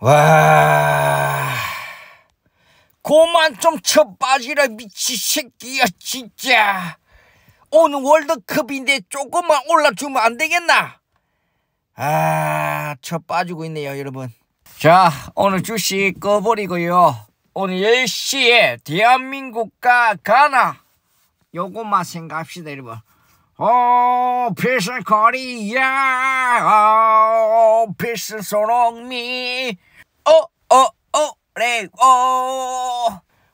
와. 고만 좀 쳐빠지라 미치 새끼야 진짜. 오늘 월드컵인데 조금만 올라주면 안 되겠나? 아, 쳐 빠지고 있네요, 여러분. 자, 오늘 주식 꺼버리고요. 오늘 10시에 대한민국과 가나 요것만 생각합시다, 여러분. 오, 어, 어, 필승 코리 야, 오, 필승 소롱미. 오오오 어, 어, 어, 레고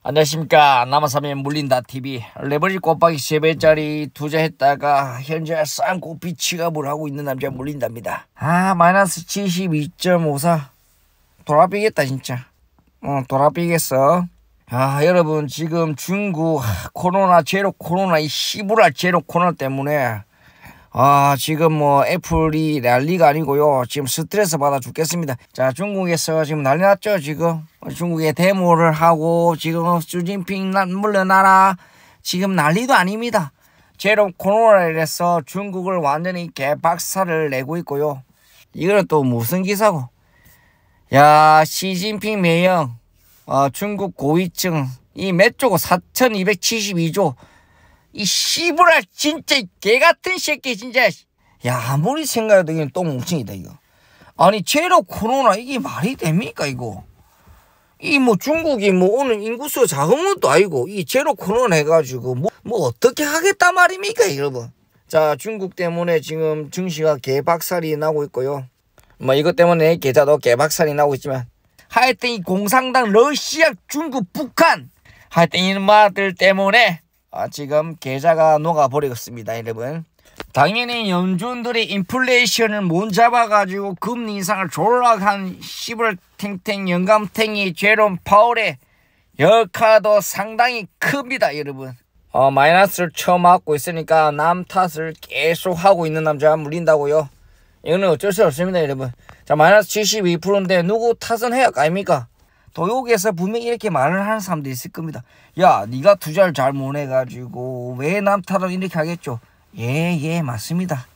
안녕하십니까 남아삼면 물린다 TV 레버리 지 꼬박이 3배짜리 투자했다가 현재 쌍코피 치갑을 하고 있는 남자 물린답니다 아 마이너스 72.54 돌아삐겠다 진짜 어 돌아삐겠어 아 여러분 지금 중국 코로나 제로 코로나 이 시부라 제로 코로나 때문에 아, 지금 뭐 애플이 난리가 아니고요. 지금 스트레스 받아 죽겠습니다. 자, 중국에서 지금 난리 났죠, 지금. 중국에 데모를 하고 지금 주진핑 물러나라. 지금 난리도 아닙니다. 제로코로나에서 중국을 완전히 개박살을 내고 있고요. 이거는 또 무슨 기사고? 야, 시진핑 매형 어, 중국 고위층 이 몇 조고 4,272조 이 씨부라 진짜 개 같은 새끼 진짜. 야 아무리 생각해도 이건 똥뭉충이다 이거. 아니 제로 코로나 이게 말이 됩니까 이거? 이 뭐 중국이 뭐오는 인구수 작은 것도 아니고 이 제로 코로나 해가지고 뭐, 뭐 어떻게 하겠단 말입니까 여러분? 자 중국 때문에 지금 증시가 개박살이 나고 있고요. 뭐 이것 때문에 계좌도 개박살이 나고 있지만 하여튼 이 공산당 러시아 중국 북한 하여튼 이마들 때문에 아, 지금 계좌가 녹아버리겠습니다 여러분 당연히 연준들이 인플레이션을 못 잡아가지고 금리 인상을 졸라한 10월 탱탱 영감탱이 제롬 파울의 역할도 상당히 큽니다 여러분 어, 마이너스를 처음 맞고 있으니까 남 탓을 계속 하고 있는 남자 가 물린다고요 이거는 어쩔 수 없습니다 여러분 자 마이너스 72%인데 누구 탓은 해야 아닙니까 도욕에서 분명히 이렇게 말을 하는 사람도 있을 겁니다. 야, 네가 투자를 잘 못해가지고 왜 남탓을 이렇게 하겠죠? 예, 예, 맞습니다.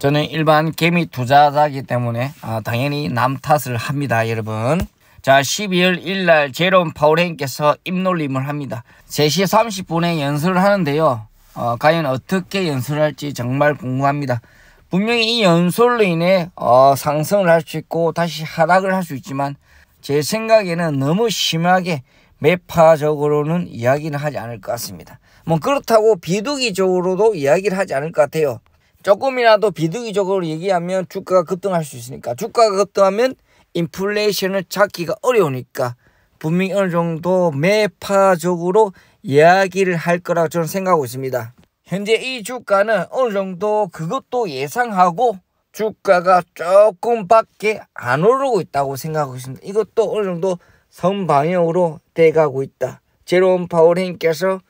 저는 일반 개미 투자자이기 때문에 아, 당연히 남 탓을 합니다, 여러분. 자, 12월 1날 일 제롬 파울행께서 입놀림을 합니다. 3시 30분에 연설을 하는데요. 어, 과연 어떻게 연설할지 정말 궁금합니다. 분명히 이 연설로 인해 어, 상승을 할 수 있고 다시 하락을 할 수 있지만 제 생각에는 너무 심하게 매파적으로는 이야기는 하지 않을 것 같습니다. 뭐 그렇다고 비둘기적으로도 이야기를 하지 않을 것 같아요. 조금이라도 비둘기적으로 얘기하면 주가가 급등할 수 있으니까 주가가 급등하면 인플레이션을 찾기가 어려우니까 분명히 어느 정도 매파적으로 이야기를 할 거라고 저는 생각하고 있습니다. 현재 이 주가는 어느 정도 그것도 예상하고 주가가 조금밖에 안 오르고 있다고 생각하고 있습니다. 이것도 어느 정도 선방향으로 돼가고 있다. 제롬 파월 행께서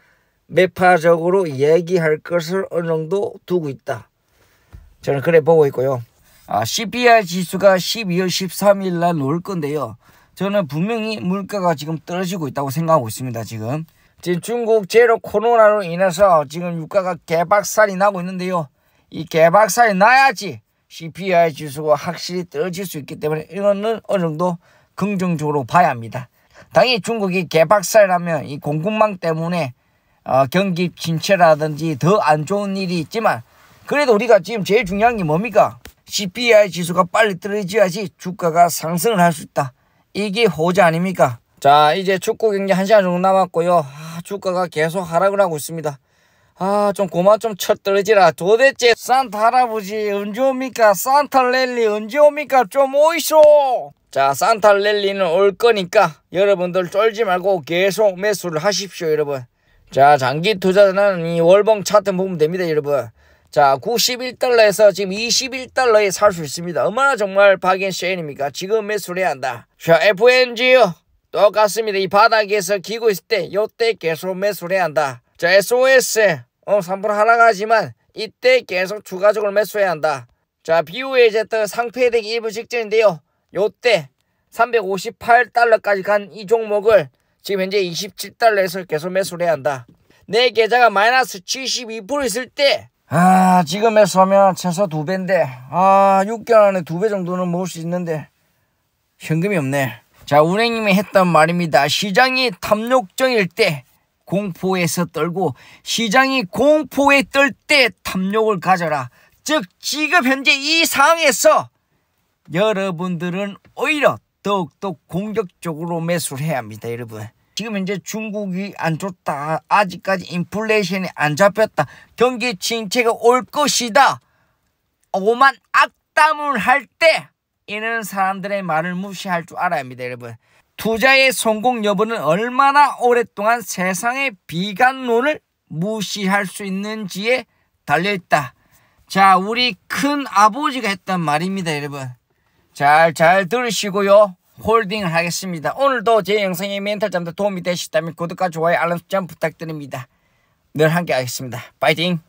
매파적으로 이기할 것을 어느 정도 두고 있다. 저는 그래 보고 있고요. 아, CPI 지수가 12월 13일 날 올 건데요. 저는 분명히 물가가 지금 떨어지고 있다고 생각하고 있습니다. 지금 지금 중국 제로 코로나로 인해서 지금 유가가 개박살이 나고 있는데요. 이 개박살이 나야지 CPI 지수가 확실히 떨어질 수 있기 때문에 이거는 어느 정도 긍정적으로 봐야 합니다. 당연히 중국이 개박살하면 이 공급망 때문에 어, 경기 침체라든지 더 안 좋은 일이 있지만 그래도 우리가 지금 제일 중요한 게 뭡니까? CPI 지수가 빨리 떨어져야지 주가가 상승을 할 수 있다. 이게 호재 아닙니까? 자 이제 축구 경기 한시간 정도 남았고요. 아, 주가가 계속 하락을 하고 있습니다. 아, 좀고만좀 철떨어지라. 도대체 산타 할아버지 언제 옵니까? 산타 랠리 언제 옵니까? 좀 오이소! 자, 산타 랠리는 올 거니까 여러분들 쫄지 말고 계속 매수를 하십시오, 여러분. 자, 장기 투자는 이 월봉 차트 보면 됩니다, 여러분. 자, 91달러에서 지금 21달러에 살 수 있습니다. 얼마나 정말 박앤셰인입니까? 지금 매수를 해야 한다. 자, FNG요. 똑같습니다. 이 바닥에서 기고 있을 때, 요때 계속 매수를 해야 한다. 자, SOS. 오늘 어, 3% 하락하지만 이때 계속 추가적으로 매수해야 한다. 자, 비우의 제트 상패되기 일부 직전인데요. 요때 358달러까지 간 이 종목을 지금 현재 27달러에서 계속 매수를 해야 한다. 내 계좌가 마이너스 72% 있을 때 아, 지금 매수하면 최소 두배인데 아, 6개월 안에 두 배 정도는 모을 수 있는데 현금이 없네. 자, 운행님이 했던 말입니다. 시장이 탐욕적일때 공포에서 떨고 시장이 공포에 떨 때 탐욕을 가져라. 즉 지금 현재 이 상황에서 여러분들은 오히려 더욱더 공격적으로 매수를 해야 합니다. 여러분. 지금 현재 중국이 안 좋다. 아직까지 인플레이션이 안 잡혔다. 경기 침체가 올 것이다. 오만 악담을 할 때 이런 사람들의 말을 무시할 줄 알아야 합니다. 여러분. 투자의 성공 여부는 얼마나 오랫동안 세상의 비관론을 무시할 수 있는지에 달려있다. 자, 우리 큰 아버지가 했던 말입니다, 여러분. 잘, 잘 들으시고요. 홀딩을 하겠습니다. 오늘도 제영상의 멘탈 잠도 도움이 되셨다면 구독과 좋아요, 알람 설정 부탁드립니다. 늘 함께 하겠습니다. 파이팅!